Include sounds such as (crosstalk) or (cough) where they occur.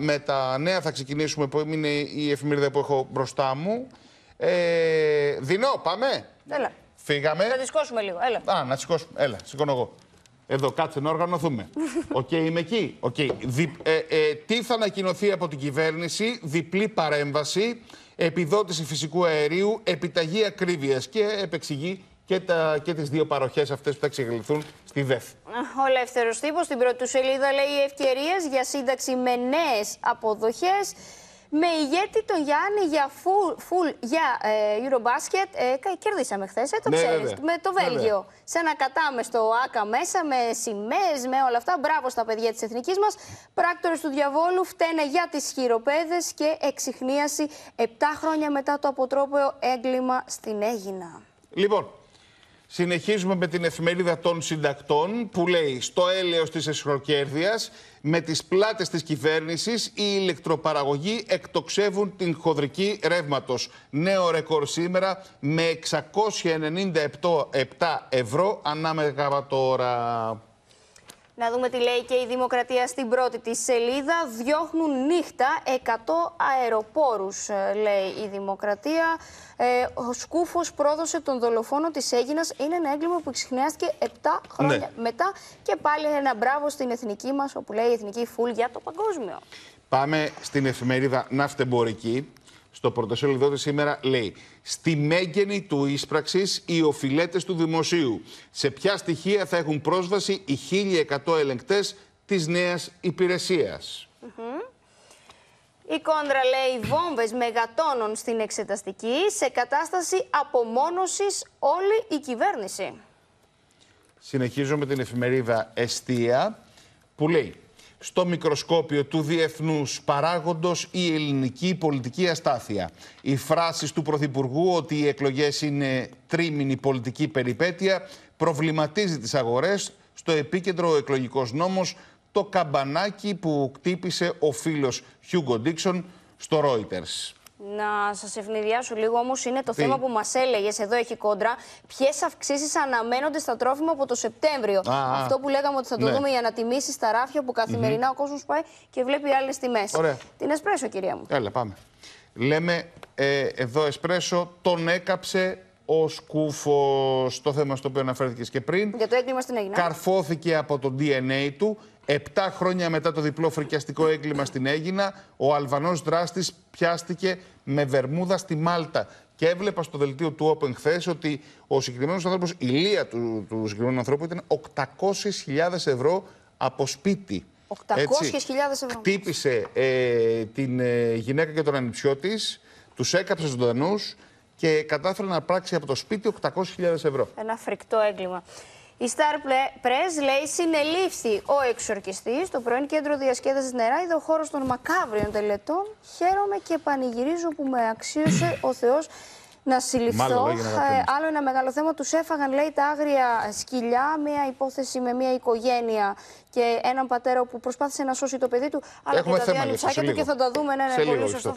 Με τα νέα θα ξεκινήσουμε που είναι η εφημερίδα που έχω μπροστά μου. Ε, δεινό, πάμε. Έλα. Φύγαμε. Θα τη σηκώσουμε λίγο. Έλα. Α, να σηκώσουμε. Έλα, σηκώνω εγώ. Εδώ, κάτσε να οργανωθούμε. (laughs) Οκ, είμαι εκεί. Δι, ε, ε, τι θα ανακοινωθεί από την κυβέρνηση, διπλή παρέμβαση, επιδότηση φυσικού αερίου, επιταγή ακρίβειας και επεξηγεί και, τα, και τις δύο παροχές αυτές που θα ξεγλυθούν στη ΔΕΘ. Ο Ελεύθερος Τύπος στην πρώτη του σελίδα λέει ευκαιρίες για σύνταξη με νέες αποδοχές. Με ηγέτη τον Γιάννη για full, για ε, Eurobasket. Ε, κερδίσαμε χθες, ε, το ναι, Με το ναι, ναι. Βέλγιο. Βέβαια. Σε κατάμε στο ΑΚΑ μέσα, με σημαίες, με όλα αυτά. Μπράβο στα παιδιά της εθνικής μας. Πράκτορες του διαβόλου φταίνε για τις χειροπέδες και εξυχνίαση 7 χρόνια μετά το αποτρόπαιο έγκλημα στην Έγινα. Λοιπόν, Συνεχίζουμε με την εφημερίδα των συντακτών που λέει στο έλεος της εσχροκέρδειας με τις πλάτες της κυβέρνησης οι ηλεκτροπαραγωγοί εκτοξεύουν την χοδρική ρεύματος. Νέο ρεκόρ σήμερα με 697 ευρώ ανά τώρα». Να δούμε τι λέει και η Δημοκρατία στην πρώτη της σελίδα. Διώχνουν νύχτα 100 αεροπόρους, ε, λέει η Δημοκρατία. Ε, ο Σκούφος πρόδωσε τον δολοφόνο της Έγινας. Είναι ένα έγκλημα που ξεχνιάστηκε 7 χρόνια ναι. μετά. Και πάλι ένα μπράβο στην εθνική μας, όπου λέει η εθνική φουλ για το παγκόσμιο. Πάμε στην εφημερίδα Ναυτεμπορική στο πρωτοσέλιδό της σήμερα λέει Στη μέγενη του ίσπραξης οι οφειλέτες του δημοσίου. Σε ποια στοιχεία θα έχουν πρόσβαση οι 1100 ελεγκτές της νέας υπηρεσίας. Η κόντρα λέει βόμβες μεγατόνων στην εξεταστική σε κατάσταση απομόνωσης όλη η κυβέρνηση. Συνεχίζω με την εφημερίδα Εστία που λέει στο μικροσκόπιο του διεθνούς παράγοντος η ελληνική πολιτική αστάθεια. Οι φράσεις του Πρωθυπουργού ότι οι εκλογές είναι τρίμηνη πολιτική περιπέτεια προβληματίζει τις αγορές. Στο επίκεντρο ο εκλογικός νόμος το καμπανάκι που κτύπησε ο φίλος Χιούγκο Ντίξον στο Reuters. Να σας ευνηδιάσω λίγο όμως είναι το θέμα που μας έλεγες. Εδώ έχει κόντρα. Ποιες αυξήσεις αναμένονται στα τρόφιμα από το Σεπτέμβριο. Αυτό που λέγαμε ότι θα το ναι. δούμε να τιμήσεις τα ράφια που καθημερινά ο κόσμος πάει και βλέπει άλλες τιμές. Την εσπρέσο, κυρία μου. Έλα, πάμε. Λέμε ε, εδώ εσπρέσο, τον έκαψε ο Σκούφος, το θέμα στο οποίο αναφέρθηκες και πριν. Για το έγκλημα στην Αίγινα. Καρφώθηκε από το DNA του. Επτά χρόνια μετά το διπλό φρικιαστικό έγκλημα στην Αίγινα, ο Αλβανός Δράστης πιάστηκε με βερμούδα στη Μάλτα. Και έβλεπα στο δελτίο του Open χθες ότι ο συγκεκριμένος άνθρωπος, η λία του, του συγκεκριμένου ανθρώπου ήταν 800.000 ευρώ από σπίτι. 800.000 ευρώ. Χτύπησε ε, την ε, γυναίκα και τον ανιψιό της, τους έκαψε ζωντανούς, και κατάφερε να πράξει από το σπίτι 800.000 ευρώ. Ένα φρικτό έγκλημα. Η Star Press λέει συνελήφθη ο εξορκιστής στο πρώην κέντρο διασκέδασης νερά, είδε ο χώρος των μακάβριων τελετών. Χαίρομαι και πανηγυρίζω που με αξίωσε ο Θεός να συλληφθώ. Ε, άλλο ένα μεγάλο θέμα. Τους έφαγαν, λέει, τα άγρια σκυλιά. Μια υπόθεση με μια οικογένεια και έναν πατέρα που προσπάθησε να σώσει το παιδί του. Αλλά Έχουμε και τα δύο του και θα τα δούμε. Ναι, ναι, πολύ σωστό.